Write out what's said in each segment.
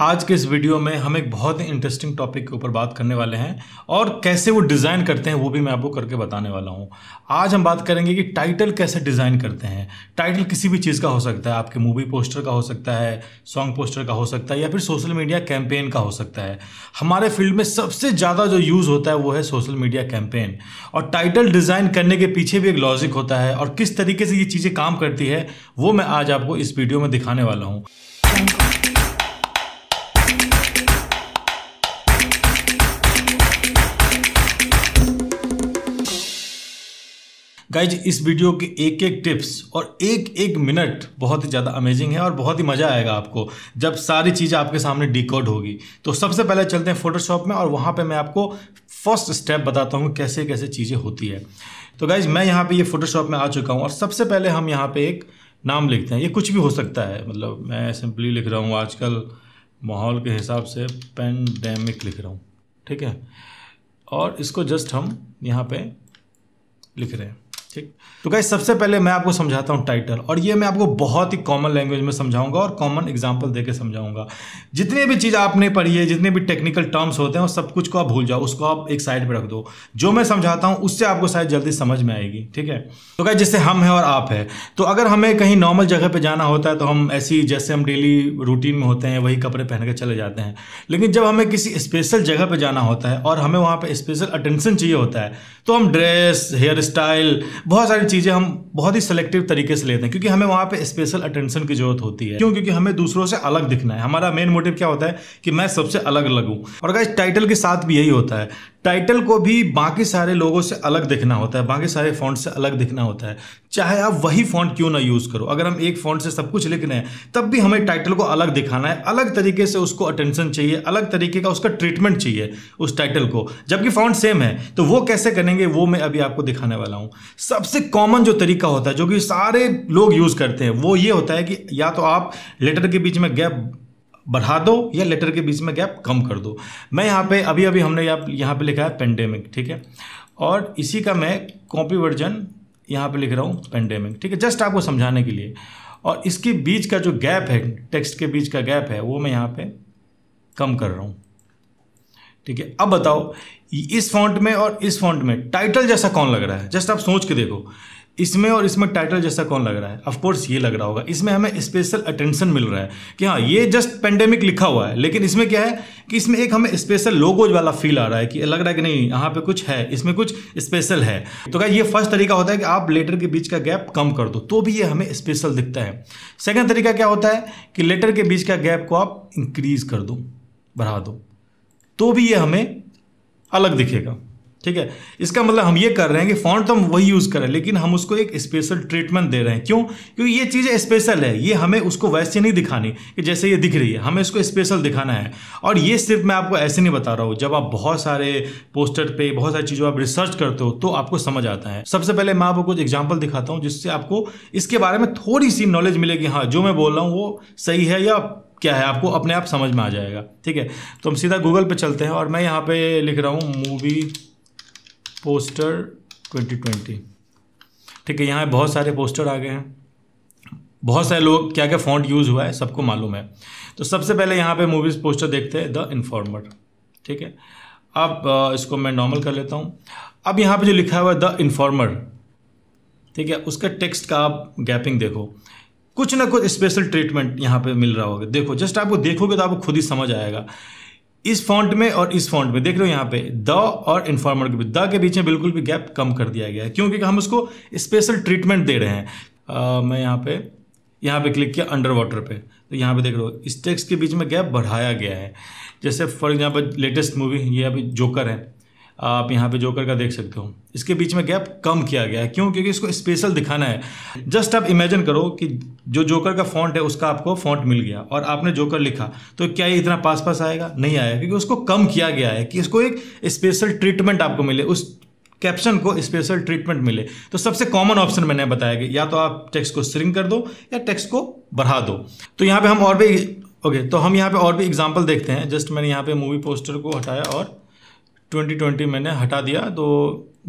आज के इस वीडियो में हम एक बहुत ही इंटरेस्टिंग टॉपिक के ऊपर बात करने वाले हैं और कैसे वो डिज़ाइन करते हैं वो भी मैं आपको करके बताने वाला हूँ आज हम बात करेंगे कि टाइटल कैसे डिज़ाइन करते हैं टाइटल किसी भी चीज़ का हो सकता है आपके मूवी पोस्टर का हो सकता है सॉन्ग पोस्टर का हो सकता है या फिर सोशल मीडिया कैंपेन का हो सकता है हमारे फील्ड में सबसे ज़्यादा जो यूज़ होता है वो है सोशल मीडिया कैंपेन और टाइटल डिज़ाइन करने के पीछे भी एक लॉजिक होता है और किस तरीके से ये चीज़ें काम करती है वो मैं आज आपको इस वीडियो में दिखाने वाला हूँ गाइज इस वीडियो के एक एक टिप्स और एक एक मिनट बहुत ही ज़्यादा अमेजिंग है और बहुत ही मज़ा आएगा आपको जब सारी चीज़ें आपके सामने डिकोड होगी तो सबसे पहले चलते हैं फोटोशॉप में और वहाँ पर मैं आपको फर्स्ट स्टेप बताता हूँ कैसे कैसे चीज़ें होती है तो गाइज मैं यहाँ पर ये फोटोशॉप में आ चुका हूँ और सबसे पहले हम यहाँ पर एक नाम लिखते हैं ये कुछ भी हो सकता है मतलब मैं सिंपली लिख रहा हूँ आजकल माहौल के हिसाब से पेंडेमिक लिख रहा हूँ ठीक है और इसको जस्ट हम यहाँ पे लिख रहे हैं ठीक तो गाइस सबसे पहले मैं आपको समझाता हूँ टाइटल और ये मैं आपको बहुत ही कॉमन लैंग्वेज में समझाऊंगा और कॉमन एग्जाम्पल देके समझाऊंगा जितने भी चीज़ आपने पढ़ी है जितने भी टेक्निकल टर्म्स होते हैं वो सब कुछ को आप भूल जाओ उसको आप एक साइड पर रख दो जो मैं समझाता हूँ उससे आपको शायद जल्दी समझ में आएगी ठीक है तो गाइज जैसे हम हैं और आप है तो अगर हमें कहीं नॉर्मल जगह पर जाना होता है तो हम ऐसी जैसे हम डेली रूटीन में होते हैं वही कपड़े पहन के चले जाते हैं लेकिन जब हमें किसी स्पेशल जगह पर जाना होता है और हमें वहाँ पर स्पेशल अटेंशन चाहिए होता है तो हम ड्रेस हेयर स्टाइल बहुत सारी चीज़ें हम बहुत ही सेलेक्टिव तरीके से लेते हैं क्योंकि हमें वहाँ पे स्पेशल अटेंशन की जरूरत होती है क्यों क्योंकि हमें दूसरों से अलग दिखना है हमारा मेन मोटिव क्या होता है कि मैं सबसे अलग लगूँ और अगर टाइटल के साथ भी यही होता है टाइटल को भी बाकी सारे लोगों से अलग दिखना होता है बाकी सारे फॉन्ट से अलग दिखना होता है चाहे आप वही फॉन्ट क्यों ना यूज़ करो अगर हम एक फॉन्ट से सब कुछ लिख रहे हैं तब भी हमें टाइटल को अलग दिखाना है अलग तरीके से उसको अटेंशन चाहिए अलग तरीके का उसका ट्रीटमेंट चाहिए उस टाइटल को जबकि फॉन्ट सेम है तो वो कैसे करेंगे वो मैं अभी आपको दिखाने वाला हूँ सबसे कॉमन जो तरीका होता है जो कि सारे लोग यूज़ करते हैं वो ये होता है कि या तो आप लेटर के बीच में गैप बढ़ा दो या लेटर के बीच में गैप कम कर दो मैं यहाँ पे अभी अभी हमने यहाँ पे लिखा है पेंडेमिक ठीक है और इसी का मैं कॉपी वर्जन यहाँ पे लिख रहा हूँ पेंडेमिक ठीक है जस्ट आपको समझाने के लिए और इसके बीच का जो गैप है टेक्स्ट के बीच का गैप है वो मैं यहाँ पे कम कर रहा हूँ ठीक है अब बताओ इस फॉन्ट में और इस फॉन्ट में टाइटल जैसा कौन लग रहा है जस्ट आप सोच के देखो इसमें और इसमें टाइटल जैसा कौन लग रहा है ऑफकोर्स ये लग रहा होगा इसमें हमें स्पेशल अटेंशन मिल रहा है कि हाँ ये जस्ट पेंडेमिक लिखा हुआ है लेकिन इसमें क्या है कि इसमें एक हमें स्पेशल लोगोज वाला फील आ रहा है कि लग रहा है कि नहीं यहाँ पे कुछ है इसमें कुछ स्पेशल है तो क्या ये फर्स्ट तरीका होता है कि आप लेटर के बीच का गैप कम कर दो तो भी ये हमें स्पेशल दिखता है सेकेंड तरीका क्या होता है कि लेटर के बीच का गैप को आप इंक्रीज कर दो बढ़ा दो तो भी ये हमें अलग दिखेगा ठीक है इसका मतलब हम ये कर रहे हैं कि फॉन्ट तो हम वही यूज़ करें लेकिन हम उसको एक स्पेशल ट्रीटमेंट दे रहे हैं क्यों क्योंकि ये चीज़ स्पेशल है ये हमें उसको वैसे नहीं दिखानी कि जैसे ये दिख रही है हमें इसको स्पेशल दिखाना है और ये सिर्फ मैं आपको ऐसे नहीं बता रहा हूँ जब आप बहुत सारे पोस्टर पर बहुत सारी चीज़ों आप रिसर्च करते हो तो आपको समझ आता है सबसे पहले मैं आपको कुछ एग्जाम्पल दिखाता हूँ जिससे आपको इसके बारे में थोड़ी सी नॉलेज मिलेगी हाँ जो मैं बोल रहा हूँ वो सही है या क्या है आपको अपने आप समझ में आ जाएगा ठीक है तो हम सीधा गूगल पर चलते हैं और मैं यहाँ पे लिख रहा हूँ मूवी पोस्टर 2020 ठीक है यहाँ बहुत सारे पोस्टर आ गए हैं बहुत सारे लोग क्या क्या फॉन्ट यूज़ हुआ है सबको मालूम है तो सबसे पहले यहाँ पे मूवीज़ पोस्टर देखते हैं द इन्फॉर्मर ठीक है अब इसको मैं नॉर्मल कर लेता हूँ अब यहाँ पे जो लिखा हुआ है द इन्फॉर्मर ठीक है उसका टेक्स्ट का आप गैपिंग देखो कुछ ना कुछ स्पेशल ट्रीटमेंट यहाँ पे मिल रहा होगा देखो जस्ट आपको देखोगे तो आपको खुद ही समझ आएगा इस फॉन्ट में और इस फॉन्ट में देख रहे हो यहाँ पे द और इन्फॉर्मर के बीच द के बीच में बिल्कुल भी गैप कम कर दिया गया है क्योंकि हम उसको स्पेशल ट्रीटमेंट दे रहे हैं आ, मैं यहाँ पे यहाँ पे क्लिक किया अंडर वाटर पे तो यहाँ पे देख रहे हो इस टेक्स्ट के बीच में गैप बढ़ाया गया है जैसे फॉर एग्जाम्पल लेटेस्ट मूवी ये अभी जोकर है आप यहाँ पे जोकर का देख सकते हो इसके बीच में गैप कम किया गया है क्यों क्योंकि इसको स्पेशल दिखाना है जस्ट आप इमेजिन करो कि जो जोकर का फॉन्ट है उसका आपको फॉन्ट मिल गया और आपने जोकर लिखा तो क्या ये इतना पास पास आएगा नहीं आएगा क्योंकि उसको कम किया गया है कि इसको एक स्पेशल ट्रीटमेंट आपको मिले उस कैप्शन को स्पेशल ट्रीटमेंट मिले तो सबसे कॉमन ऑप्शन मैंने बताया कि या तो आप टेक्स्ट को स्ट्रिंग कर दो या टेक्स्ट को बढ़ा दो तो यहाँ पे हम और भी ओके तो हम यहाँ पे और भी एग्जांपल देखते हैं जस्ट मैंने यहाँ पे मूवी पोस्टर को हटाया और 2020 मैंने हटा दिया तो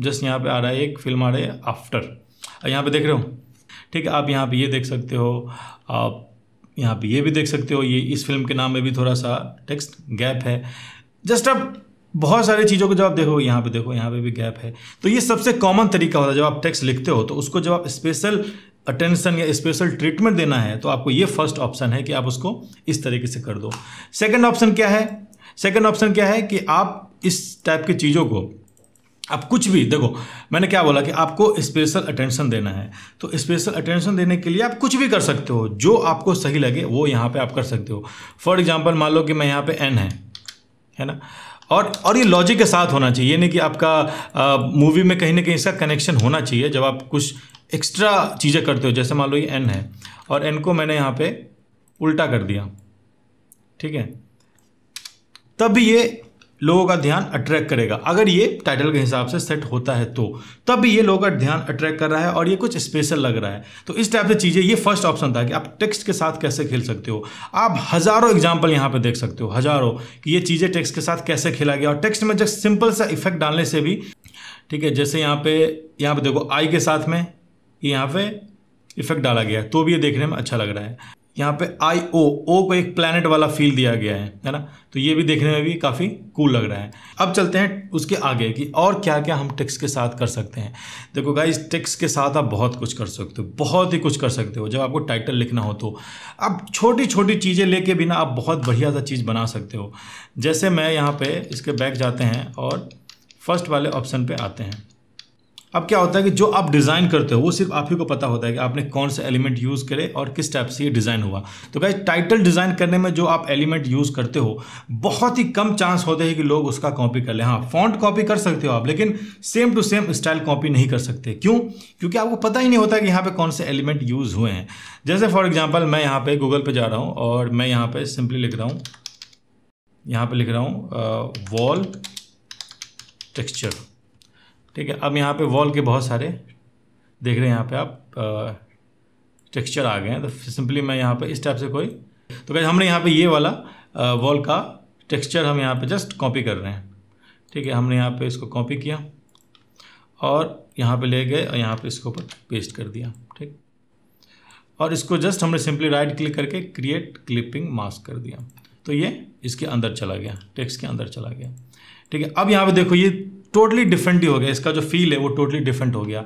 जस्ट यहाँ पे आ रहा है एक फिल्म आ रही है आफ्टर यहाँ पे देख रहे हो ठीक है आप यहाँ पे ये देख सकते हो आप यहाँ पे ये भी देख सकते हो ये इस फिल्म के नाम में भी थोड़ा सा टेक्स्ट गैप है जस्ट आप बहुत सारी चीज़ों को जब आप देखो यहाँ पे देखो यहाँ पे भी गैप है तो ये सबसे कॉमन तरीका होता है जब आप टेक्स्ट लिखते हो तो उसको जब आप स्पेशल अटेंशन या स्पेशल ट्रीटमेंट देना है तो आपको ये फर्स्ट ऑप्शन है कि आप उसको इस तरीके से कर दो सेकंड ऑप्शन क्या है सेकंड ऑप्शन क्या है कि आप इस टाइप की चीज़ों को आप कुछ भी देखो मैंने क्या बोला कि आपको स्पेशल अटेंशन देना है तो स्पेशल अटेंशन देने के लिए आप कुछ भी कर सकते हो जो आपको सही लगे वो यहाँ पे आप कर सकते हो फॉर एग्जांपल मान लो कि मैं यहाँ पे एन है है ना और और ये लॉजिक के साथ होना चाहिए यानी कि आपका मूवी में कहीं ना कहीं इसका कनेक्शन होना चाहिए जब आप कुछ एक्स्ट्रा चीज़ें करते हो जैसे मान लो ये एन है और एन को मैंने यहाँ पर उल्टा कर दिया ठीक है तब ये लोगों का ध्यान अट्रैक्ट करेगा अगर ये टाइटल के हिसाब से सेट होता है तो तब भी ये लोगों का ध्यान अट्रैक्ट कर रहा है और ये कुछ स्पेशल लग रहा है तो इस टाइप से चीज़ें ये फर्स्ट ऑप्शन था कि आप टेक्स्ट के साथ कैसे खेल सकते हो आप हज़ारों एग्जाम्पल यहाँ पे देख सकते हो हज़ारों कि ये चीज़ें टेक्स्ट के साथ कैसे खेला गया और टेक्स्ट में जब सिंपल सा इफेक्ट डालने से भी ठीक है जैसे यहाँ पे यहाँ पे देखो आई के साथ में यहाँ पे इफेक्ट डाला गया तो भी ये देखने में अच्छा लग रहा है यहाँ पे आई ओ ओ को एक प्लानट वाला फील दिया गया है है ना तो ये भी देखने में भी काफ़ी कूल लग रहा है अब चलते हैं उसके आगे कि और क्या क्या हम टिक्स के साथ कर सकते हैं देखो गाइस टिक्स के साथ आप बहुत कुछ कर सकते हो बहुत ही कुछ कर सकते हो जब आपको टाइटल लिखना हो तो आप छोटी छोटी चीज़ें लेके बिना आप बहुत बढ़िया सा चीज़ बना सकते हो जैसे मैं यहाँ पर इसके बैक जाते हैं और फर्स्ट वाले ऑप्शन पर आते हैं अब क्या होता है कि जो आप डिज़ाइन करते हो वो सिर्फ आप ही को पता होता है कि आपने कौन सा एलिमेंट यूज़ करे और किस टाइप से ये डिज़ाइन हुआ तो क्या टाइटल डिज़ाइन करने में जो आप एलिमेंट यूज़ करते हो बहुत ही कम चांस होते हैं कि लोग उसका कॉपी कर लें हाँ फॉन्ट कॉपी कर सकते हो आप लेकिन same to same style copy नहीं कर सकते क्यों क्योंकि आपको पता ही नहीं होता कि यहाँ पर कौन से एलिमेंट यूज़ हुए हैं जैसे फॉर एग्जाम्पल मैं यहाँ पर गूगल पर जा रहा हूँ और मैं यहाँ पर सिंपली लिख रहा हूँ यहाँ पर लिख रहा हूँ वॉल टेक्स्चर ठीक है अब यहाँ पे वॉल के बहुत सारे देख रहे हैं यहाँ पे आप टेक्सचर आ गए हैं तो सिंपली मैं यहाँ पे इस टाइप से कोई तो कैसे हमने यहाँ पे ये वाला वॉल का टेक्सचर हम यहाँ पे जस्ट कॉपी कर रहे हैं ठीक है हमने यहाँ पे इसको कॉपी किया और यहाँ पे ले गए और यहाँ पे इसके ऊपर पेस्ट कर दिया ठीक और इसको जस्ट हमने सिंपली राइट क्लिक करके क्रिएट क्लिपिंग मास्क कर दिया तो ये इसके अंदर चला गया टेक्स्ट के अंदर चला गया ठीक है अब यहाँ पे देखो ये टोटली डिफरेंट ही हो गया इसका जो फील है वो टोटली डिफरेंट हो गया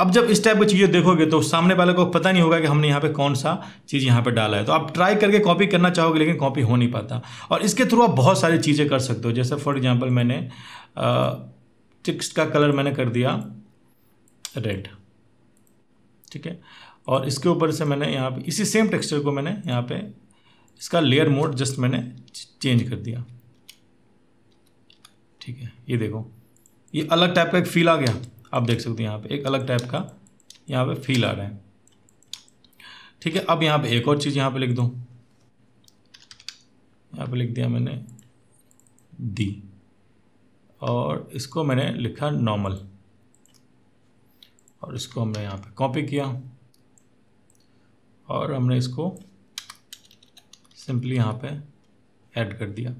अब जब इस टाइप की चीज़ें देखोगे तो सामने वाले को पता नहीं होगा कि हमने यहाँ पे कौन सा चीज़ यहाँ पे डाला है तो आप ट्राई करके कॉपी करना चाहोगे लेकिन कॉपी हो नहीं पाता और इसके थ्रू आप बहुत सारी चीज़ें कर सकते हो जैसे फॉर एग्जांपल मैंने टिक्स का कलर मैंने कर दिया रेड ठीक है और इसके ऊपर से मैंने यहाँ पर इसी सेम टेक्स्चर को मैंने यहाँ पर इसका लेयर मोड जस्ट मैंने चेंज कर दिया ठीक है ये देखो ये अलग टाइप का एक फील आ गया आप देख सकते हो यहाँ पे एक अलग टाइप का यहाँ पे फील आ रहा है ठीक है अब यहाँ पे एक और चीज़ यहाँ पे लिख दूँ यहाँ पे लिख दिया मैंने दी और इसको मैंने लिखा नॉर्मल और इसको हमने यहाँ पे कॉपी किया और हमने इसको सिंपली यहाँ पे ऐड कर दिया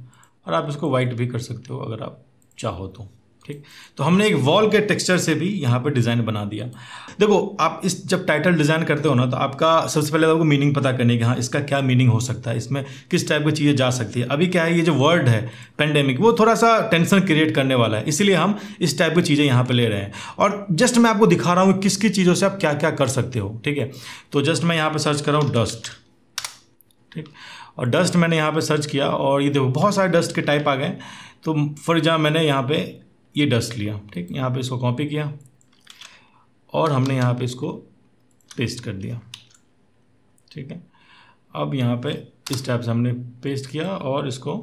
और आप इसको वाइट भी कर सकते हो अगर आप चाहो तो ठीक तो हमने एक वॉल के टेक्सचर से भी यहाँ पे डिज़ाइन बना दिया देखो आप इस जब टाइटल डिज़ाइन करते हो ना तो आपका सबसे पहले आपको मीनिंग पता करने की हाँ इसका क्या मीनिंग हो सकता है इसमें किस टाइप की चीज़ें जा सकती है अभी क्या है ये जो वर्ड है पेंडेमिक वो थोड़ा सा टेंशन क्रिएट करने वाला है इसीलिए हम इस टाइप की चीज़ें यहाँ पर ले रहे हैं और जस्ट मैं आपको दिखा रहा हूँ किस किस चीज़ों से आप क्या क्या कर सकते हो ठीक है तो जस्ट मैं यहाँ पर सर्च कर रहा हूँ डस्ट ठीक और डस्ट मैंने यहाँ पर सर्च किया और ये देखो बहुत सारे डस्ट के टाइप आ गए तो फॉर एग्जाम्पल मैंने यहाँ पे ये डस्ट लिया ठीक यहाँ पे इसको कॉपी किया और हमने यहाँ पे इसको पेस्ट कर दिया ठीक है अब यहाँ पे इस टाइप से हमने पेस्ट किया और इसको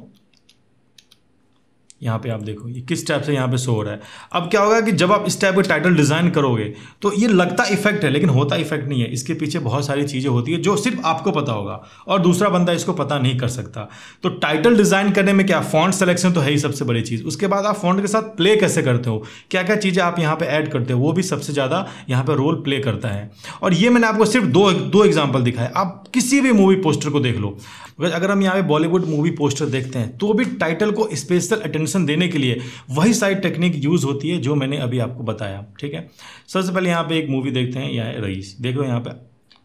यहाँ पे आप देखो ये किस टाइप से यहाँ पे शो हो रहा है अब क्या होगा कि जब आप इस टाइप के टाइटल डिज़ाइन करोगे तो ये लगता इफेक्ट है लेकिन होता इफेक्ट नहीं है इसके पीछे बहुत सारी चीज़ें होती है जो सिर्फ आपको पता होगा और दूसरा बंदा इसको पता नहीं कर सकता तो टाइटल डिज़ाइन करने में क्या फॉन्ट सेलेक्शन तो है ही सबसे बड़ी चीज़ उसके बाद आप फॉन्ट के साथ प्ले कैसे करते हो क्या क्या चीज़ें आप यहाँ पर ऐड करते हो वो भी सबसे ज़्यादा यहाँ पर रोल प्ले करता है और ये मैंने आपको सिर्फ दो दो एग्जाम्पल दिखाए आप किसी भी मूवी पोस्टर को देख लो अगर हम यहाँ पे बॉलीवुड मूवी पोस्टर देखते हैं तो भी टाइटल को स्पेशल अटेंशन सोल्यूशन देने के लिए वही साइड टेक्निक यूज़ होती है जो मैंने अभी आपको बताया ठीक है सबसे पहले यहाँ पे एक मूवी देखते हैं यहाँ रईस देख लो यहाँ पे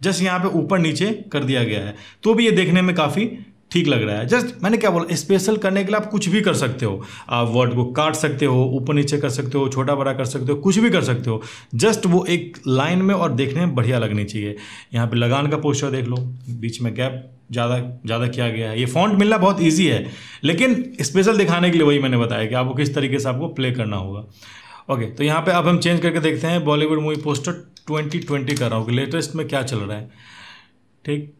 जस्ट यहाँ पे ऊपर नीचे कर दिया गया है तो भी ये देखने में काफ़ी ठीक लग रहा है जस्ट मैंने क्या बोला स्पेशल करने के लिए आप कुछ भी कर सकते हो आप वर्ड को काट सकते हो ऊपर नीचे कर सकते हो छोटा बड़ा कर सकते हो कुछ भी कर सकते हो जस्ट वो एक लाइन में और देखने में बढ़िया लगनी चाहिए यहाँ पर लगान का पोस्टर देख लो बीच में गैप ज़्यादा ज़्यादा किया गया है ये फॉन्ट मिलना बहुत ईजी है लेकिन स्पेशल दिखाने के लिए वही मैंने बताया कि आपको किस तरीके से आपको प्ले करना होगा ओके तो यहाँ पर अब हम चेंज करके देखते हैं बॉलीवुड मूवी पोस्टर ट्वेंटी कर रहा हूँ कि लेटेस्ट में क्या चल रहा है ठीक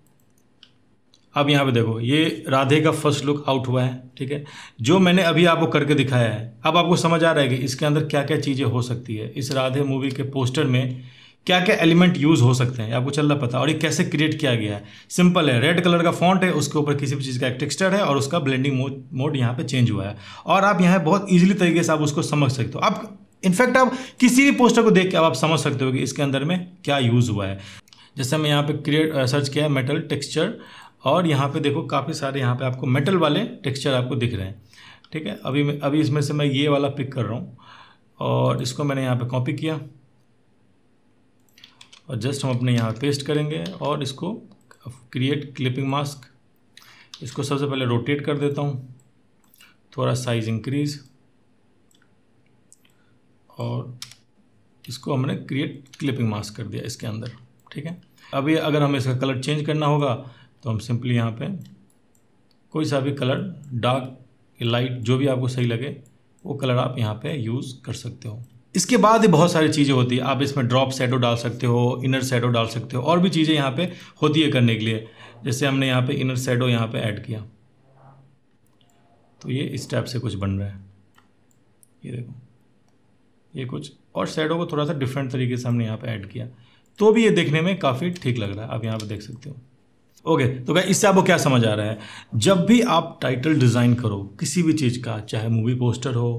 अब यहाँ पे देखो ये राधे का फर्स्ट लुक आउट हुआ है ठीक है जो मैंने अभी आपको करके दिखाया है अब आपको समझ आ रहा है कि इसके अंदर क्या क्या चीज़ें हो सकती है इस राधे मूवी के पोस्टर में क्या क्या एलिमेंट यूज़ हो सकते हैं आपको चल रहा पता और ये कैसे क्रिएट किया गया है सिंपल है रेड कलर का फॉन्ट है उसके ऊपर किसी भी चीज़ का एक टेक्स्टर है और उसका ब्लेंडिंग मोड मोड यहाँ पर चेंज हुआ है और आप यहाँ बहुत ईजिली तरीके से आप उसको समझ सकते हो आप इनफैक्ट आप किसी भी पोस्टर को देख के आप समझ सकते हो कि इसके अंदर में क्या यूज़ हुआ है जैसे मैं यहाँ पे क्रिएट सर्च किया मेटल टेक्सचर और यहाँ पे देखो काफ़ी सारे यहाँ पे आपको मेटल वाले टेक्सचर आपको दिख रहे हैं ठीक है अभी मैं अभी इसमें से मैं ये वाला पिक कर रहा हूँ और इसको मैंने यहाँ पे कॉपी किया और जस्ट हम अपने यहाँ पेस्ट करेंगे और इसको क्रिएट क्लिपिंग मास्क इसको सबसे पहले रोटेट कर देता हूँ थोड़ा साइज इंक्रीज और इसको हमने क्रिएट क्लिपिंग मास्क कर दिया इसके अंदर ठीक है अभी अगर हमें इसका कलर चेंज करना होगा तो हम सिंपली यहाँ पे कोई सा भी कलर डार्क लाइट जो भी आपको सही लगे वो कलर आप यहाँ पे यूज़ कर सकते हो इसके बाद ही बहुत सारी चीज़ें होती है आप इसमें ड्रॉप शेडो डाल सकते हो इनर शेडो डाल सकते हो और भी चीज़ें यहाँ पे होती है करने के लिए जैसे हमने यहाँ पे इनर शेडो यहाँ पे ऐड किया तो ये इस टाइप से कुछ बन रहा है ये देखो ये कुछ और शेडो को थोड़ा सा डिफरेंट तरीके से हमने यहाँ पर ऐड किया तो भी ये देखने में काफ़ी ठीक लग रहा है आप यहाँ पर देख सकते हो ओके तो क्या इससे आपको क्या समझ आ रहा है जब भी आप टाइटल डिज़ाइन करो किसी भी चीज़ का चाहे मूवी पोस्टर हो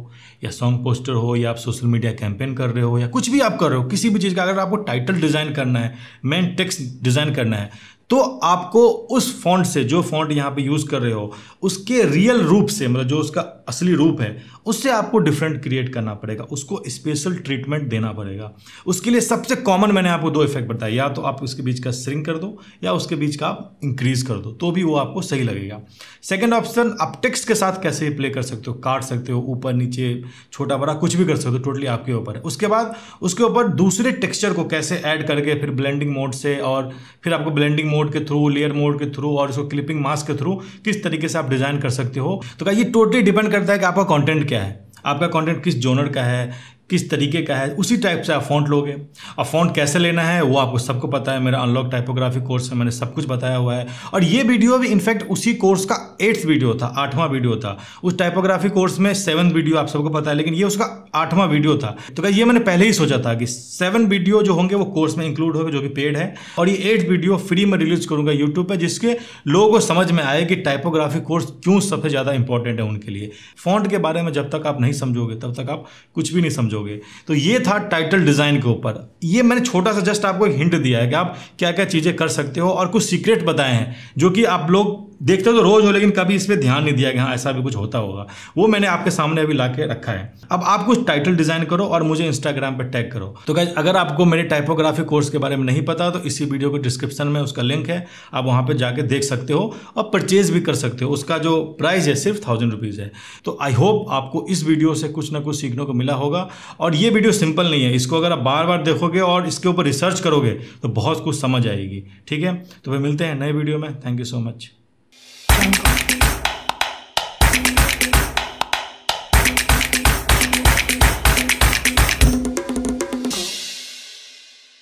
या सॉन्ग पोस्टर हो या आप सोशल मीडिया कैंपेन कर रहे हो या कुछ भी आप कर रहे हो किसी भी चीज़ का अगर आपको टाइटल डिज़ाइन करना है मेन टेक्स्ट डिज़ाइन करना है तो आपको उस फॉन्ट से जो फॉन्ट यहाँ पे यूज़ कर रहे हो उसके रियल रूप से मतलब जो उसका असली रूप है उससे आपको डिफरेंट क्रिएट करना पड़ेगा उसको स्पेशल ट्रीटमेंट देना पड़ेगा उसके लिए सबसे कॉमन मैंने आपको दो इफेक्ट बताया या तो आप उसके बीच का स्ट्रिंग कर दो या उसके बीच का आप इंक्रीज कर दो तो भी वो आपको सही लगेगा सेकेंड ऑप्शन आप टेक्स्ट के साथ कैसे प्ले कर सकते हो काट सकते हो ऊपर नीचे छोटा बड़ा कुछ भी कर सकते हो टोटली आपके ऊपर है उसके बाद उसके ऊपर दूसरे टेक्स्चर को कैसे ऐड करके फिर ब्लेंडिंग मोड से और फिर आपको ब्लेंडिंग मोड के थ्रू लेयर मोड के थ्रू और उसको क्लिपिंग मास्क के थ्रू किस तरीके से आप डिजाइन कर सकते हो तो क्या ये टोटली डिपेंड करता है कि आपका कॉन्टेंट क्या क्या है आपका कंटेंट किस जोनर का है किस तरीके का है उसी टाइप से आप फ़ॉन्ट लोगे और फ़ॉन्ट कैसे लेना है वो आपको सबको पता है मेरा अनलॉक टाइपोग्राफी कोर्स में मैंने सब कुछ बताया हुआ है और ये वीडियो भी इनफैक्ट उसी कोर्स का एट्थ वीडियो था आठवां वीडियो था उस टाइपोग्राफी कोर्स में सेवन वीडियो आप सबको पता है लेकिन ये उसका आठवां वीडियो था तो क्या ये मैंने पहले ही सोचा था कि सेवन वीडियो जो होंगे वो कोर्स में इंक्लूड होंगे जो कि पेड है और ये एट्थ वीडियो फ्री में रिलीज करूँगा यूट्यूब पर जिसके लोगों को समझ में आए कि टाइपोग्राफी कोर्स क्यों सबसे ज़्यादा इंपॉर्टेंट है उनके लिए फ़ॉन्ट के बारे में जब तक आप नहीं समझोगे तब तक आप कुछ भी नहीं समझोगे समझोगे तो ये था टाइटल डिज़ाइन के ऊपर ये मैंने छोटा सा जस्ट आपको एक हिंट दिया है कि आप क्या क्या चीज़ें कर सकते हो और कुछ सीक्रेट बताए हैं जो कि आप लोग देखते तो रोज हो लेकिन कभी इस पर ध्यान नहीं दिया कि हाँ ऐसा भी कुछ होता होगा वो मैंने आपके सामने अभी ला के रखा है अब आप कुछ टाइटल डिजाइन करो और मुझे इंस्टाग्राम पर टैग करो तो क्या अगर आपको मेरे टाइपोग्राफी कोर्स के बारे में नहीं पता तो इसी वीडियो के डिस्क्रिप्शन में उसका लिंक है आप वहाँ पर जाके देख सकते हो और परचेज भी कर सकते हो उसका जो प्राइस है सिर्फ थाउजेंड रुपीज़ है तो आई होप आपको इस वीडियो से कुछ ना कुछ सीखने को मिला होगा और ये वीडियो सिंपल नहीं है इसको अगर आप बार बार देखोगे और इसके ऊपर रिसर्च करोगे तो बहुत कुछ समझ आएगी ठीक है तो फिर मिलते हैं नए वीडियो में थैंक यू सो मच